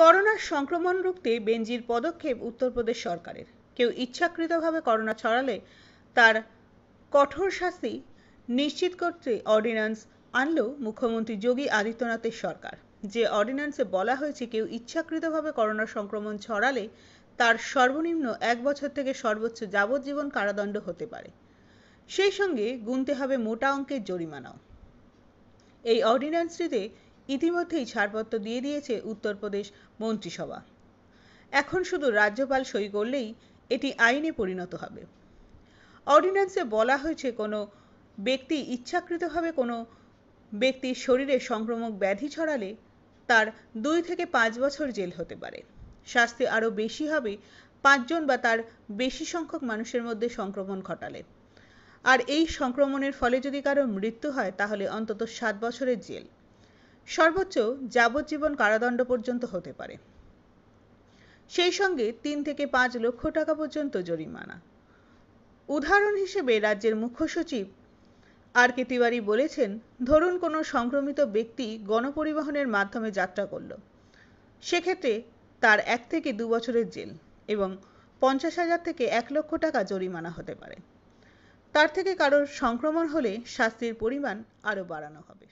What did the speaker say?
করোনার সংক্রমণ রুখতে বেঞ্জির পদক্ষেপ উত্তরপ্রদেশ সরকারের কেউ ইচ্ছাকৃতভাবে করোনা ছড়ালে তার কঠোর শাস্তি নিশ্চিত করতে অর্ডিন্যান্স আনল মুখ্যমন্ত্রী যোগী আদিত্যনাথের সরকার যে অর্ডিন্যান্সে বলা হয়েছে কেউ ইচ্ছাকৃতভাবে করোনা সংক্রমণ ছড়ালে তার সর্বনিম্ন এক বছর থেকে সর্বোচ্চ যাবজ্জীবন কারাদণ্ড হতে পারে সেই সঙ্গে গুনতে হবে মোটা অঙ্কের জরিমানাও এই অর্ডিন্যান্সটিতে ইতিমধ্যেই ছাড়পত্র দিয়ে দিয়েছে উত্তরপ্রদেশ মন্ত্রিসভা এখন শুধু রাজ্যপাল সই করলেই এটি আইনে পরিণত হবে অর্ডিন্যান্সে বলা হয়েছে কোনো ব্যক্তি ইচ্ছাকৃতভাবে কোনো ব্যক্তির শরীরে সংক্রমক ব্যাধি ছড়ালে তার দুই থেকে পাঁচ বছর জেল হতে পারে শাস্তি আরও বেশি হবে পাঁচজন বা তার বেশি সংখ্যক মানুষের মধ্যে সংক্রমণ ঘটালে আর এই সংক্রমণের ফলে যদি কারো মৃত্যু হয় তাহলে অন্তত সাত বছরের জেল সর্বোচ্চ যাবজ্জীবন কারাদণ্ড পর্যন্ত হতে পারে সেই সঙ্গে তিন থেকে পাঁচ লক্ষ টাকা পর্যন্ত জরিমানা উদাহরণ হিসেবে রাজ্যের মুখ্য সচিব আর কে তিওয়ারি বলেছেন ধরুন কোনো সংক্রমিত ব্যক্তি গণপরিবহনের মাধ্যমে যাত্রা করল সেক্ষেত্রে তার এক থেকে দু বছরের জেল এবং পঞ্চাশ হাজার থেকে এক লক্ষ টাকা জরিমানা হতে পারে তার থেকে কারোর সংক্রমণ হলে শাস্তির পরিমাণ আরও বাড়ানো হবে